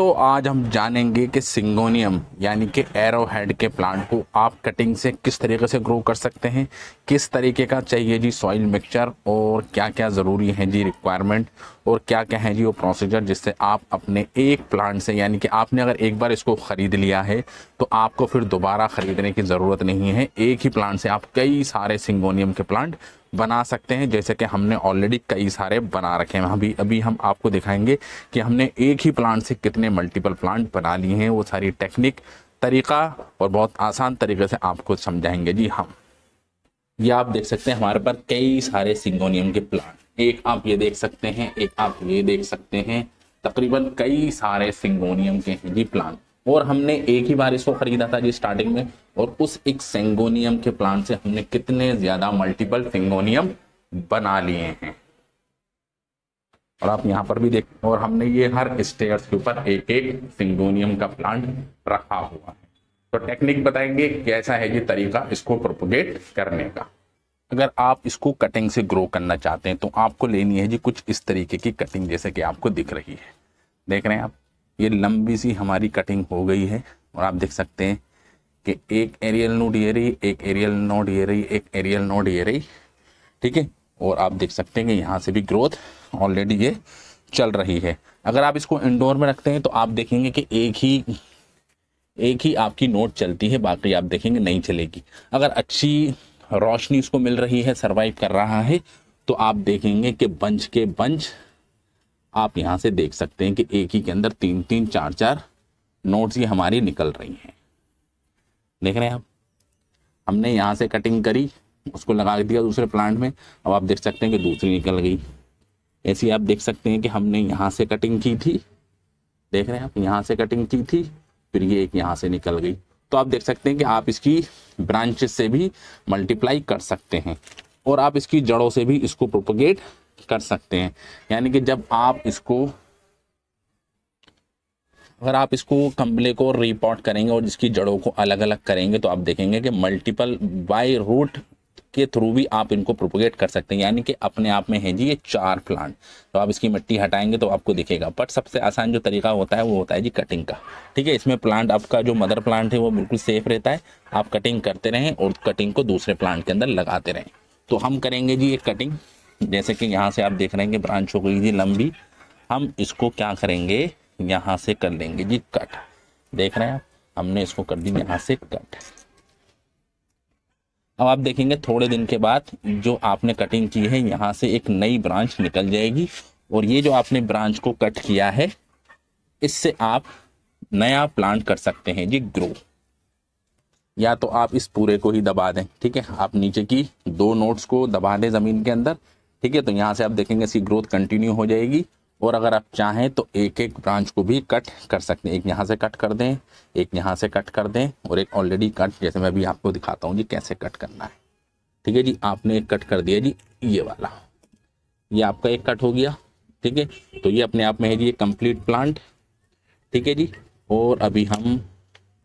दोस्तों आज हम जानेंगे कि सिंगोनियम यानी कि एरो हेड के प्लांट को आप कटिंग से किस तरीके से ग्रो कर सकते हैं किस तरीके का चाहिए जी सॉइल मिक्सचर और क्या क्या ज़रूरी है जी रिक्वायरमेंट और क्या क्या है जी वो प्रोसीजर जिससे आप अपने एक प्लांट से यानी कि आपने अगर एक बार इसको ख़रीद लिया है तो आपको फिर दोबारा ख़रीदने की ज़रूरत नहीं है एक ही प्लांट से आप कई सारे सिंगोनियम के प्लांट बना सकते हैं जैसे कि हमने ऑलरेडी कई सारे बना रखे हैं अभी अभी हम आपको दिखाएंगे कि हमने एक ही प्लांट से कितने मल्टीपल प्लांट बना लिए हैं वो सारी टेक्निक तरीका और बहुत आसान तरीके से आपको समझाएंगे जी हम हाँ। ये आप देख सकते हैं हमारे पास कई सारे सिंगोनियम के प्लांट एक आप ये देख सकते हैं एक आप ये देख सकते हैं तकरीबन कई सारे सिंगोनियम के हैं जी प्लांट और हमने एक ही बार इसको खरीदा था जी स्टार्टिंग में और उस एक सेंगोनियम के प्लांट से हमने कितने ज्यादा मल्टीपल सेंगोनियम बना लिए हैं और आप यहां पर भी देख और हमने ये हर स्टेयर्स के ऊपर एक एक सिंगोनियम का प्लांट रखा हुआ है तो टेक्निक बताएंगे कैसा है ये तरीका इसको प्रोपोगेट करने का अगर आप इसको कटिंग से ग्रो करना चाहते हैं तो आपको लेनी है जी कुछ इस तरीके की कटिंग जैसे कि आपको दिख रही है देख रहे हैं आप ये लंबी सी हमारी कटिंग हो गई है और आप देख सकते हैं कि एक एरियल नोड ये रही एक एरियल नोड ये रही एक एरियल नोड ये रही ठीक है और आप देख सकते हैं कि यहाँ से भी ग्रोथ ऑलरेडी ये चल रही है अगर आप इसको इंडोर में रखते हैं तो आप देखेंगे कि एक ही एक ही आपकी नोट चलती है बाकी आप देखेंगे नहीं चलेगी अगर अच्छी रोशनी इसको मिल रही है सरवाइव कर रहा है तो आप देखेंगे कि बंच के बंच आप यहाँ से देख सकते हैं कि एक ही के अंदर तीन तीन चार चार नोट्स ये हमारी निकल रही हैं देख रहे हैं आप हमने यहाँ से कटिंग करी उसको लगा दिया दूसरे प्लांट में अब आप देख सकते हैं कि दूसरी निकल गई ऐसी आप देख सकते हैं कि हमने यहाँ से कटिंग की थी देख रहे हैं आप यहाँ से कटिंग की थी फिर ये एक यहाँ से निकल गई तो आप देख सकते हैं कि आप इसकी ब्रांचेस से भी मल्टीप्लाई कर सकते हैं और आप इसकी जड़ों से भी इसको प्रोपोगेट कर सकते हैं यानी कि जब आप इसको अगर आप इसको कम्बले को रिपोर्ट करेंगे और जिसकी जड़ों को अलग अलग करेंगे तो आप देखेंगे कि मल्टीपल बाई रूट के थ्रू भी आप इनको प्रोपोगेट कर सकते हैं यानी कि अपने आप में है जी ये चार प्लांट तो आप इसकी मिट्टी हटाएंगे तो आपको दिखेगा बट सबसे आसान जो तरीका होता है वो होता है जी कटिंग का ठीक है इसमें प्लांट आपका जो मदर प्लांट है वो बिल्कुल सेफ रहता है आप कटिंग करते रहें और कटिंग को दूसरे प्लांट के अंदर लगाते रहें तो हम करेंगे जी ये कटिंग जैसे कि यहाँ से आप देख रहे हैं कि ब्रांच हो गई थी लंबी हम इसको क्या करेंगे यहाँ से कर लेंगे जी कट देख रहे हैं आप हमने इसको कर दी यहाँ से कट अब आप देखेंगे थोड़े दिन के बाद जो आपने कटिंग की है यहाँ से एक नई ब्रांच निकल जाएगी और ये जो आपने ब्रांच को कट किया है इससे आप नया प्लांट कर सकते हैं जी ग्रो या तो आप इस पूरे को ही दबा दें ठीक है आप नीचे की दो नोट्स को दबा दें ज़मीन के अंदर ठीक है तो यहाँ से आप देखेंगे इसकी ग्रोथ कंटिन्यू हो जाएगी और अगर आप चाहें तो एक एक ब्रांच को भी कट कर सकते हैं एक यहाँ से कट कर दें एक यहाँ से कट कर दें और एक ऑलरेडी कट जैसे मैं अभी आपको दिखाता हूँ जी कैसे कट करना है ठीक है जी आपने एक कट कर दिया जी ये वाला ये आपका एक कट हो गया ठीक है तो ये अपने आप में है जी ये कंप्लीट प्लांट ठीक है जी और अभी हम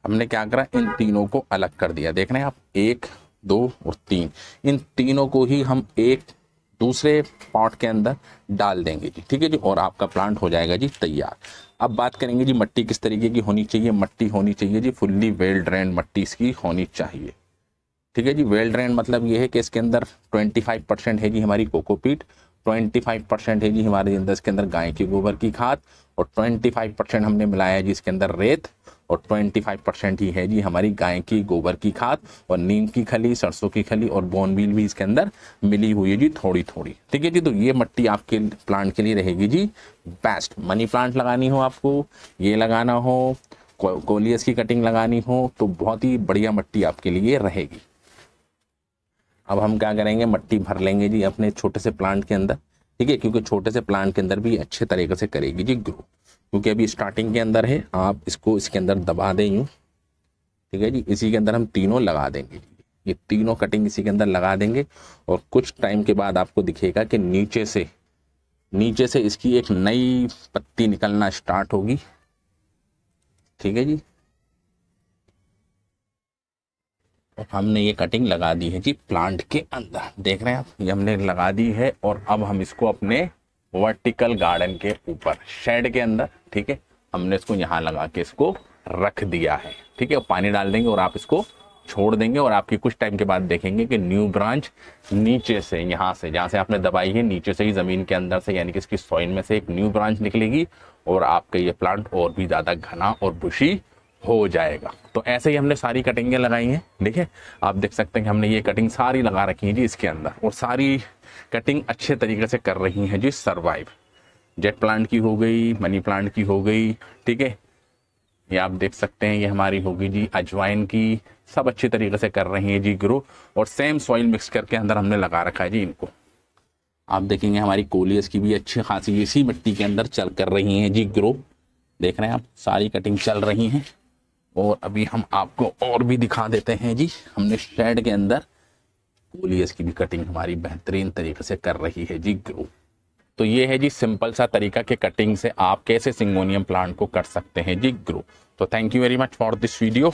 हमने क्या करा इन तीनों को अलग कर दिया देख रहे हैं आप एक दो और तीन इन तीनों को ही हम एक दूसरे पॉट के अंदर डाल देंगे जी ठीक है जी और आपका प्लांट हो जाएगा जी तैयार अब बात करेंगे जी मट्टी किस तरीके की होनी चाहिए मट्टी होनी चाहिए जी फुल्ली वेल ड्रेन मट्टी इसकी होनी चाहिए ठीक है जी वेल ड्रेन मतलब ये है कि इसके अंदर 25 परसेंट है जी हमारी कोकोपीट 25 परसेंट है जी हमारे अंदर इसके अंदर गाय के गोबर की खाद और 25 परसेंट हमने मिलाया है जिसके अंदर रेत और 25 परसेंट ही है जी हमारी गाय की गोबर की खाद और नीम की खली सरसों की खली और बोनबील भी इसके अंदर मिली हुई है जी थोड़ी थोड़ी ठीक है जी तो ये मट्टी आपके प्लांट के लिए रहेगी जी बेस्ट मनी प्लांट लगानी हो आपको ये लगाना हो कोलियस की कटिंग लगानी हो तो बहुत ही बढ़िया मट्टी आपके लिए रहेगी अब हम क्या करेंगे मट्टी भर लेंगे जी अपने छोटे से प्लांट के अंदर ठीक है क्योंकि छोटे से प्लांट के अंदर भी अच्छे तरीके से करेगी जी ग्रो क्योंकि अभी स्टार्टिंग के अंदर है आप इसको इसके अंदर दबा दें यूँ ठीक है जी इसी के अंदर हम तीनों लगा देंगे ये तीनों कटिंग इसी के अंदर लगा देंगे और कुछ टाइम के बाद आपको दिखेगा कि नीचे से नीचे से इसकी एक नई पत्ती निकलना स्टार्ट होगी ठीक है जी हमने ये कटिंग लगा दी है जी प्लांट के अंदर देख रहे हैं आप ये हमने लगा दी है और अब हम इसको अपने वर्टिकल गार्डन के ऊपर शेड के अंदर ठीक है हमने इसको यहाँ लगा के इसको रख दिया है ठीक है पानी डाल देंगे और आप इसको छोड़ देंगे और आपकी कुछ टाइम के बाद देखेंगे कि न्यू ब्रांच नीचे से यहाँ से जहाँ से आपने दबाई है नीचे से ही ज़मीन के अंदर से यानी कि इसकी सॉइल में से एक न्यू ब्रांच निकलेगी और आपका ये प्लांट और भी ज़्यादा घना और बुशी हो जाएगा तो ऐसे ही हमने सारी कटिंगें लगाई हैं ठीक है आप देख सकते हैं कि हमने ये कटिंग सारी लगा रखी है जी इसके अंदर और सारी कटिंग अच्छे तरीके से कर रही हैं जी सर्वाइव जेट प्लांट की हो गई मनी प्लांट की हो गई ठीक है ये आप देख सकते हैं ये हमारी होगी जी अजवाइन की सब अच्छे तरीके से कर रही है जी ग्रो और सेम सॉइल मिक्स करके अंदर हमने लगा रखा है जी इनको आप देखेंगे हमारी कोलियस की भी अच्छी खासी इसी मिट्टी के अंदर चल कर रही हैं जी ग्रो देख रहे हैं आप सारी कटिंग चल रही हैं और अभी हम आपको और भी दिखा देते हैं जी हमने शेड के अंदर कोलियस की भी कटिंग हमारी बेहतरीन तरीके से कर रही है जी ग्रो तो ये है जी सिंपल सा तरीका के कटिंग से आप कैसे सिंगोनियम प्लांट को कर सकते हैं जी ग्रो तो thank you very much for this video